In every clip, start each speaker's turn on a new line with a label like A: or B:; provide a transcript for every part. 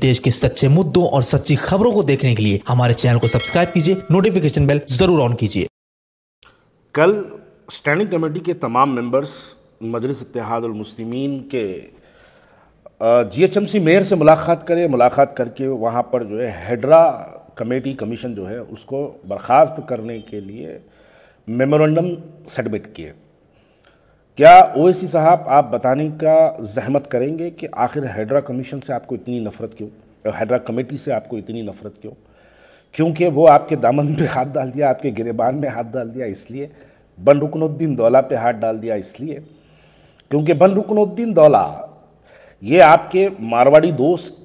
A: देश के सच्चे मुद्दों और सच्ची खबरों को देखने के लिए हमारे चैनल को सब्सक्राइब कीजिए नोटिफिकेशन बेल जरूर ऑन कीजिए कल स्टैंडिंग कमेटी के तमाम मेंबर्स मजलिस इतिहादमसलिमिन के जीएचएमसी मेयर से मुलाकात करें मुलाकात करके वहाँ पर जो है हेडरा कमेटी कमीशन जो है उसको बर्खास्त करने के लिए मेमोरेंडम सबमिट किए क्या ओवैसी साहब आप बताने का जहमत करेंगे कि आखिर हैड्रा कमीशन से आपको इतनी नफरत क्यों हैड्रा कमेटी से आपको इतनी नफरत क्यों क्योंकि वो आपके दामन पे हाथ डाल दिया आपके गिरेबान में हाथ डाल दिया इसलिए बन रुकनुद्दीन दौला पे हाथ डाल दिया इसलिए क्योंकि बन रुकनुद्दीन दौला ये आपके मारवाड़ी दोस्त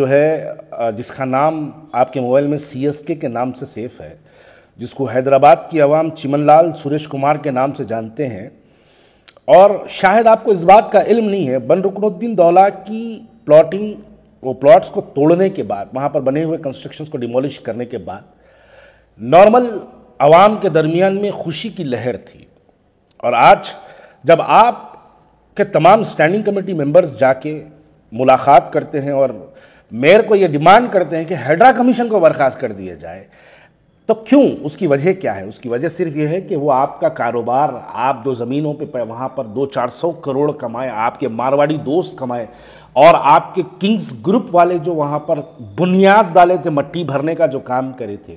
A: जो है जिसका नाम आपके मोबाइल में सी एस के, के नाम से सेफ है जिसको हैदराबाद की आवाम चिमनलाल सुरेश कुमार के नाम से जानते हैं और शायद आपको इस बात का इल्म नहीं है बन रुकनुद्दीन दौला की प्लॉटिंग वो प्लॉट्स को तोड़ने के बाद वहाँ पर बने हुए कंस्ट्रक्शंस को डिमोलिश करने के बाद नॉर्मल आवाम के दरमियान में खुशी की लहर थी और आज जब आप के तमाम स्टैंडिंग कमेटी मेंबर्स जाके मुलाकात करते हैं और मेयर को ये डिमांड करते हैं कि हेड्रा कमीशन को बर्खास्त कर दिया जाए तो क्यों उसकी वजह क्या है उसकी वजह सिर्फ यह है कि वो आपका कारोबार आप जो ज़मीनों पे, वहाँ पर दो चार सौ करोड़ कमाए आपके मारवाड़ी दोस्त कमाए और आपके किंग्स ग्रुप वाले जो वहाँ पर बुनियाद डाले थे मट्टी भरने का जो काम करे थे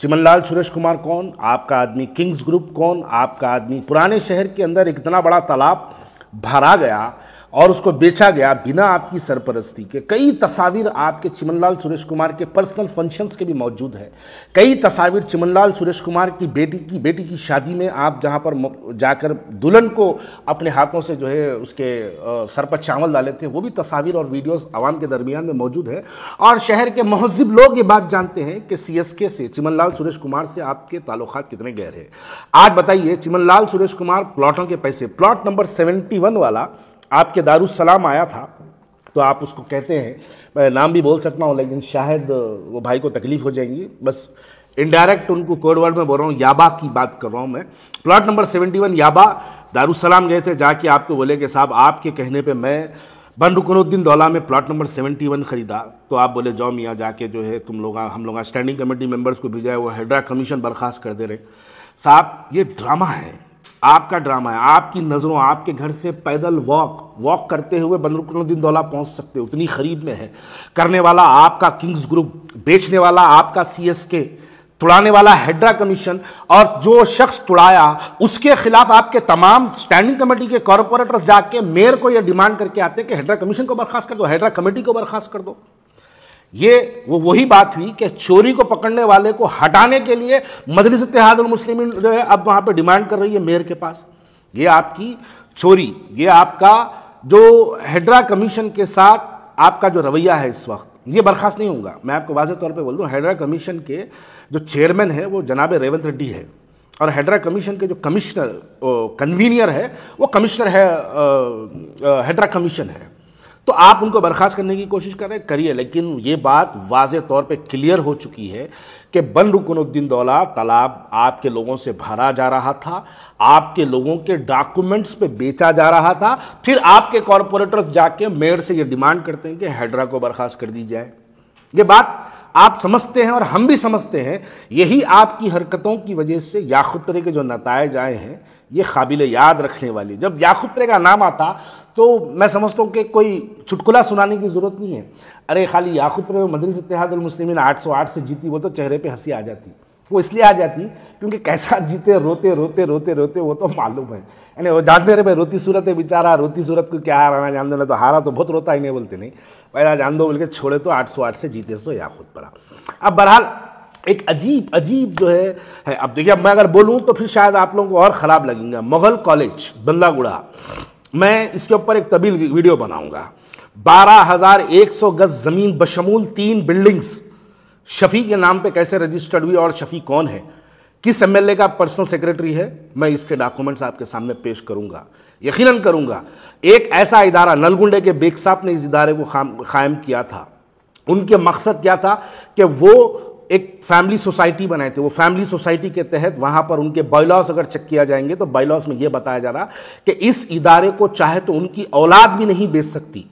A: चिमनलाल सुरेश कुमार कौन आपका आदमी किंग्स ग्रुप कौन आपका आदमी पुराने शहर के अंदर इतना बड़ा तालाब भरा गया और उसको बेचा गया बिना आपकी सरपरस्ती के कई तस्वीर आपके चिमनलाल सुरेश कुमार के पर्सनल फंक्शंस के भी मौजूद हैं कई तस्वीर चिमनलाल सुरेश कुमार की बेटी की बेटी की शादी में आप जहां पर जाकर दुल्हन को अपने हाथों से जो है उसके सर पर चावल डाले थे वो भी तस्वीर और वीडियोस आवाम के दरमियान में मौजूद है और शहर के महजब लोग ये बात जानते हैं कि सी से चिमन सुरेश कुमार से आपके ताल्लुक कितने गहरे आज बताइए चिमन सुरेश कुमार प्लॉटों के पैसे प्लॉट नंबर सेवेंटी वाला आपके दारुसलाम आया था तो आप उसको कहते हैं मैं नाम भी बोल सकता हूँ लेकिन शायद वो भाई को तकलीफ हो जाएंगी बस इनडायरेक्ट उनको कोड वर्ड में बोल रहा हूँ याबा की बात कर रहा हूँ मैं प्लॉट नंबर सेवेंटी वन याबा दारुसलाम गए थे जाके आपको बोले कि साहब आपके कहने पे मैं बन रुकनुद्दीन दौला में प्लॉट नंबर सेवेंटी वन ख़रीदा तो आप बोले जाओ मियाँ जाके जो है तुम लोग हम लोग स्टैंडिंग कमेटी मेम्बर्स को भेजा है वो हेड्रा कमीशन बर्खास्त कर दे रहे साहब ये ड्रामा है आपका ड्रामा है आपकी नज़रों आपके घर से पैदल वॉक वॉक करते हुए बदरुकनुद्दीन दौला पहुंच सकते हो उतनी खरीब में है करने वाला आपका किंग्स ग्रुप बेचने वाला आपका सी एस के तुड़ाने वाला हेड्रा कमीशन और जो शख्स तुड़ाया उसके खिलाफ आपके तमाम स्टैंडिंग कमेटी के कॉरपोरेटर्स जाके मेयर को यह डिमांड करके आते हैं कि हेड्रा कमीशन को बर्खास्त कर दो हेड्रा कमेटी को बर्खास्त कर दो ये वो वही बात हुई कि चोरी को पकड़ने वाले को हटाने के लिए मदरिस मुस्लिम जो है अब वहाँ पर डिमांड कर रही है मेयर के पास ये आपकी चोरी ये आपका जो हेड्रा कमीशन के साथ आपका जो रवैया है इस वक्त ये बर्खास्त नहीं होगा मैं आपको वाजह तौर पे बोल दूँ हेड्रा कमीशन के जो चेयरमैन है वो जनाब रेवंत रेड्डी है और हेड्रा कमीशन के जो कमिश्नर कन्वीनियर है वो कमिश्नर है हेड्रा कमीशन है तो आप उनको बर्खास्त करने की कोशिश करें करिए लेकिन ये बात वाज तौर पे क्लियर हो चुकी है कि बन रुकनुद्दीन दौला तालाब आपके लोगों से भरा जा रहा था आपके लोगों के डॉक्यूमेंट्स पे बेचा जा रहा था फिर आपके कॉरपोरेटर्स जाके मेयर से ये डिमांड करते हैं कि हैड्रा को बर्खास्त कर दी जाए ये बात आप समझते हैं और हम भी समझते हैं यही आपकी हरकतों की वजह से या खुद तरह के जो नतज आए हैं ये काबिल याद रखने वाली जब याकूब ने का नाम आता तो मैं समझता हूँ कि कोई चुटकुला सुनाने की ज़रूरत नहीं है अरे खाली याकूब प्रे मदरस इतिहादमस्लिमिन आठ सौ आठ से जीती वो तो चेहरे पर हंसी आ जाती वो इसलिए आ जाती क्योंकि कैसा जीते रोते रोते रोते रोते वो तो मालूम है यानी वो जानते रहे भाई रोती सूरत है बेचारा रोती सूरत को क्या हारा जान दो तो हारा तो बहुत रोता ही नहीं बोलते नहीं पहला जान दो बोल के छोड़े तो आठ सौ आठ से जीते सो या खुद पड़ा अब बहरहाल एक अजीब अजीब जो है, है अब देखिए अब मैं अगर बोलूँ तो फिर शायद आप लोगों को और ख़राब लगेंगे मुगल कॉलेज बंदागुड़ा मैं इसके ऊपर एक तबील वीडियो बनाऊंगा बारह हज़ार एक सौ गज ज़मीन बशमूल तीन बिल्डिंग्स शफ़ी के नाम पे कैसे रजिस्टर्ड हुई और शफ़ी कौन है किस एम का पर्सनल सेक्रेटरी है मैं इसके डॉक्यूमेंट्स आपके सामने पेश करूंगा यकीन करूंगा एक ऐसा इदारा नलगुंडे के बेग साहब ने इस इदारे को कायम किया था उनके मकसद क्या था कि वो एक फैमिली सोसाइटी बनाए थे वो फैमिली सोसाइटी के तहत वहाँ पर उनके बायलॉस अगर चेक किया जाएंगे तो बायलॉस में ये बताया जा रहा कि इस इदारे को चाहे तो उनकी औलाद भी नहीं बेच सकती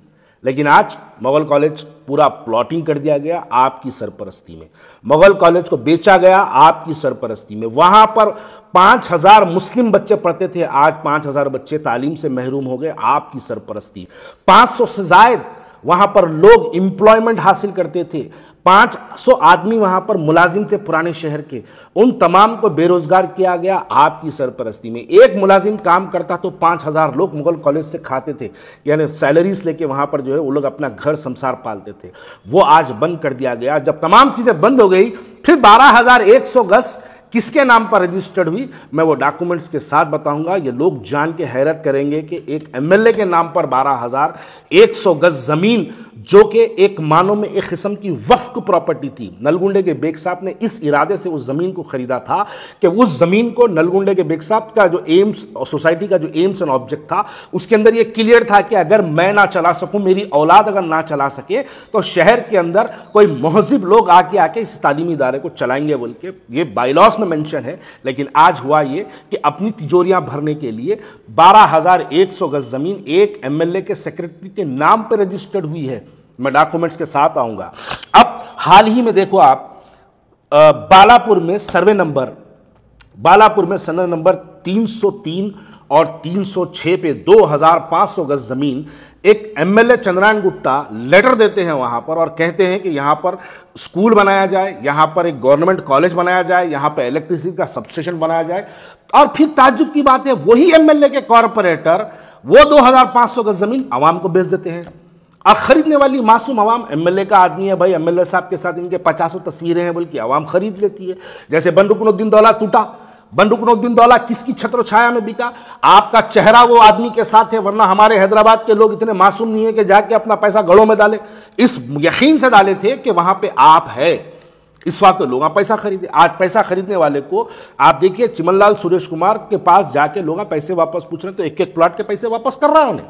A: लेकिन आज मुगल कॉलेज पूरा प्लॉटिंग कर दिया गया आपकी सरपरस्ती में मुगल कॉलेज को बेचा गया आपकी सरपरस्ती में वहाँ पर पाँच हज़ार मुस्लिम बच्चे पढ़ते थे आज पाँच हज़ार बच्चे तालीम से महरूम हो गए आपकी सरपरस्ती पाँच सौ से जायद वहाँ पर लोग एम्प्लॉयमेंट हासिल करते थे 500 आदमी वहाँ पर मुलाजिम थे पुराने शहर के उन तमाम को बेरोजगार किया गया आपकी सरपरस्ती में एक मुलाजिम काम करता तो 5000 लोग मुगल कॉलेज से खाते थे यानी सैलरीज लेके वहाँ पर जो है वो लोग अपना घर संसार पालते थे वो आज बंद कर दिया गया जब तमाम चीज़ें बंद हो गई फिर बारह हज़ार एक सौ गज़ किसके नाम पर रजिस्टर्ड हुई मैं वो डॉक्यूमेंट्स के साथ बताऊंगा ये लोग जान के हैरत करेंगे कि एक एमएलए के नाम पर बारह हज़ार एक सौ गज ज़मीन जो कि एक मानो में एक किस्म की वफ्क प्रॉपर्टी थी नलगुंडे के बेग साहब ने इस इरादे से उस ज़मीन को ख़रीदा था कि उस ज़मीन को नलगुंडे के बेग साहब का जो एम्स सोसाइटी का जो एम्स एंड ऑब्जेक्ट था उसके अंदर ये क्लियर था कि अगर मैं ना चला सकूँ मेरी औलाद अगर ना चला सके तो शहर के अंदर कोई महजब लोग आके आके इस तालीमी इदारे को चलाएंगे बोल के ये बाईलॉस में मैंशन है लेकिन आज हुआ ये कि अपनी तिजोरियाँ भरने के लिए बारह हज़ार एक सौ गज़ ज़मीन एक ए के सेक्रेटरी के नाम पर रजिस्टर्ड हुई है मैं डॉक्यूमेंट्स के साथ आऊंगा अब हाल ही में देखो आप बालापुर में सर्वे नंबर बालापुर में सर्वे नंबर 303 और 306 पे 2500 गज ज़मीन एक एमएलए चंद्रायन गुप्ता लेटर देते हैं वहां पर और कहते हैं कि यहां पर स्कूल बनाया जाए यहां पर एक गवर्नमेंट कॉलेज बनाया जाए यहां पर इलेक्ट्रिसिटी का सबस्टेशन बनाया जाए और फिर ताजुब की बात है वही एमएलए के कॉरपोरेटर वो 2500 गज ज़मीन आवाम को बेच देते हैं और ख़रीदने वाली मासूम आवाम एमएलए का आदमी है भाई एमएलए साहब के साथ इनके पचासों तस्वीरें हैं बल्कि आवाम खरीद लेती है जैसे बन रुकनुद्दीन दौला टूटा बन रुकनुद्दीन दौला किसकी छत्र छाया में बिका आपका चेहरा वो आदमी के साथ है वरना हमारे हैदराबाद के लोग इतने मासूम नहीं है कि जाके अपना पैसा गड़ों में डाले इस यकीन से डाले थे कि वहां पर आप है इस वक्त तो लोग पैसा खरीदे आज पैसा खरीदने वाले को आप देखिए चिमनलाल सुरेश कुमार के पास जाके लोग पैसे वापस पूछ रहे तो एक एक प्लाट के पैसे वापस कर रहा है उन्हें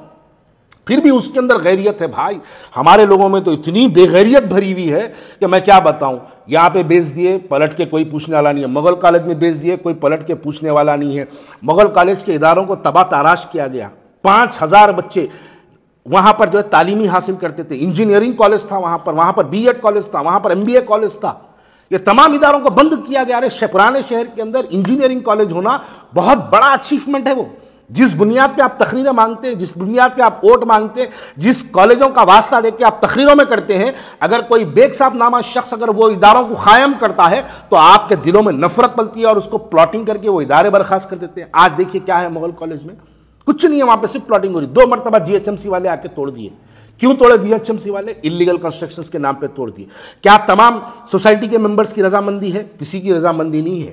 A: फिर भी उसके अंदर गैरियत है भाई हमारे लोगों में तो इतनी बेगैरियत भरी हुई है कि मैं क्या बताऊं यहाँ पे बेच दिए पलट के कोई पूछने वाला नहीं है मुगल कॉलेज में बेच दिए कोई पलट के पूछने वाला नहीं है मुगल कॉलेज के इदारों को तबाह ताराश किया गया पाँच हज़ार बच्चे वहाँ पर जो है तालीमी हासिल करते थे इंजीनियरिंग कॉलेज था वहाँ पर वहाँ पर बी कॉलेज था वहाँ पर एम कॉलेज था ये तमाम इदारों को बंद किया गया अरे पुराने शहर के अंदर इंजीनियरिंग कॉलेज होना बहुत बड़ा अचीवमेंट है वो जिस बुनियाद पे आप तकरीरें मांगते हैं जिस बुनियाद पे आप वोट मांगते हैं जिस कॉलेजों का वास्ता देके आप तकरीरों में करते हैं अगर कोई बेकसाब नामा शख्स अगर वो इदारों को कायम करता है तो आपके दिलों में नफरत पलती है और उसको प्लॉटिंग करके वो इदारे बर्खास्त कर देते हैं आज देखिए क्या है मुगल कॉलेज में कुछ नहीं है वहाँ पर सिर्फ प्लॉटिंग हो रही दो मरतबा जी वाले आके तोड़ दिए क्यों तोड़े दिए एच वाले इलीगल कंस्ट्रक्शन के नाम पर तोड़ दिए क्या तमाम सोसाइटी के मेंबर्स की रजामंदी है किसी की रजामंदी नहीं है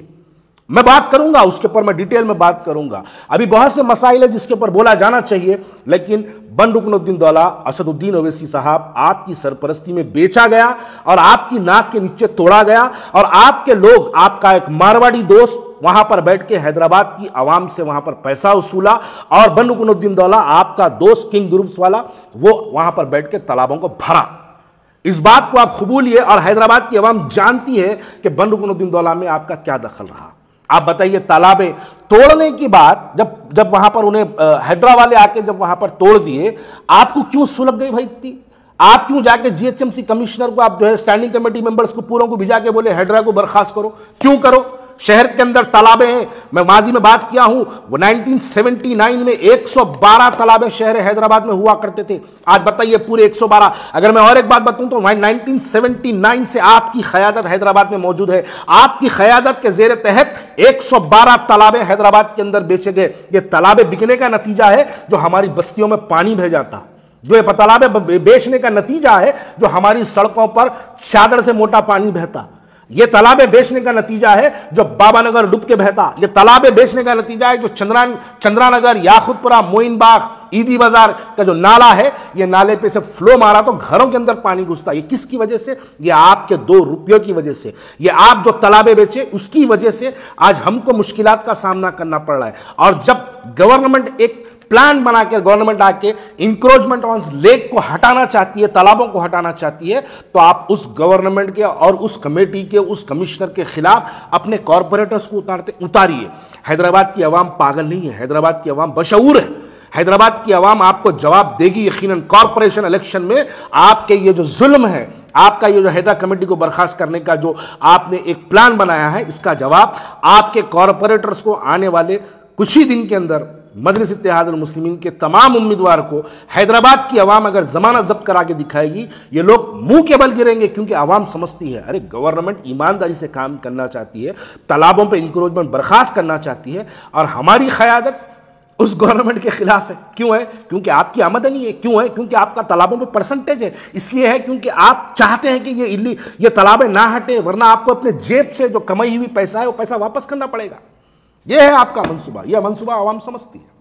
A: मैं बात करूंगा उसके ऊपर मैं डिटेल में बात करूंगा अभी बहुत से मसाइल है जिसके ऊपर बोला जाना चाहिए लेकिन बन रुकनुद्दीन दौला असदुद्दीन ओवैसी साहब आपकी सरपरस्ती में बेचा गया और आपकी नाक के नीचे तोड़ा गया और आपके लोग आपका एक मारवाड़ी दोस्त वहां पर बैठ के हैदराबाद की आवाम से वहां पर पैसा वसूला और बन रुकनुद्दीन दौला आपका दोस्त किंग ग्रुप्स वाला वो वहां पर बैठ के तालाबों को भरा इस बात को आप कबूलिए और हैदराबाद की आवाम जानती है कि बन रुकनुद्दीन दौला में आपका क्या दखल रहा आप बताइए तालाबें तोड़ने की बात जब जब वहां पर उन्हें हैदरा वाले आके जब वहां पर तोड़ दिए आपको क्यों सुलग गई भाई इतनी आप क्यों जाके जीएचएमसी कमिश्नर को आप जो है स्टैंडिंग कमेटी मेंबर्स को पूरों को भिजा के बोले हैड्रा को बर्खास्त करो क्यों करो शहर के अंदर तालाबें हैं मैं माजी में बात किया हूं वो 1979 में 112 तालाबें शहर हैदराबाद में हुआ करते थे आज बताइए पूरे 112 अगर मैं और एक बात बताऊं तो 1979 से आपकी खयादत हैदराबाद में मौजूद है आपकी खयादत के जेर तहत 112 तालाबें हैदराबाद के अंदर बेचे गए ये तालाबें बिकने का नतीजा है जो हमारी बस्तियों में पानी भेजा था जो ये तालाबें बेचने का नतीजा है जो हमारी सड़कों पर चादर से मोटा पानी बहता ये तालाब बेचने का नतीजा है जो बाबा नगर डूब के बहता ये तालाबे बेचने का नतीजा है जो चंद्रा चंद्रानगर याखुदपुरा मोइनबाग ईदी बाजार का जो नाला है ये नाले पे से फ्लो मारा तो घरों के अंदर पानी घुसता ये किसकी वजह से ये आपके दो रुपयों की वजह से ये आप जो तालाबे बेचे उसकी वजह से आज हमको मुश्किल का सामना करना पड़ रहा है और जब गवर्नमेंट एक प्लान बनाकर गवर्नमेंट आके इंक्रोचमेंट ऑन लेक को हटाना चाहती है तालाबों को हटाना चाहती है तो आप उस गवर्नमेंट के और उस कमेटी के उस कमिश्नर के खिलाफ अपने कॉरपोरेटर्स को उतारते उतारिए हैदराबाद की आवाम पागल नहीं है हैदराबाद की आवाम बशूर है हैदराबाद की आवाम आपको जवाब देगी यकीन कॉरपोरेशन इलेक्शन में आपके ये जो जुल्म है आपका ये जो हैदरा कमेटी को बर्खास्त करने का जो आपने एक प्लान बनाया है इसका जवाब आपके कॉरपोरेटर्स को आने वाले कुछ ही दिन के अंदर मदरस इतिहादमसलिमिन के तमाम उम्मीदवार को हैदराबाद की आवाम अगर जमानत जब्त करा के दिखाएगी ये लोग मुंह के बल गिरेंगे क्योंकि आवाम समझती है अरे गवर्नमेंट ईमानदारी से काम करना चाहती है तालाबों पर इंक्रोचमेंट बर्खास्त करना चाहती है और हमारी क़्यादत उस गवर्नमेंट के खिलाफ है क्यों है क्योंकि आपकी आमदनी है क्यों है क्योंकि आपका तालाबों पर परसेंटेज है इसलिए है क्योंकि आप चाहते हैं कि ये इली ये तालाबें ना हटे वरना आपको अपने जेब से जो कमाई हुई पैसा है वो पैसा वापस करना पड़ेगा यह है आपका मनसूबा यह मनसूबा आवाम समझती है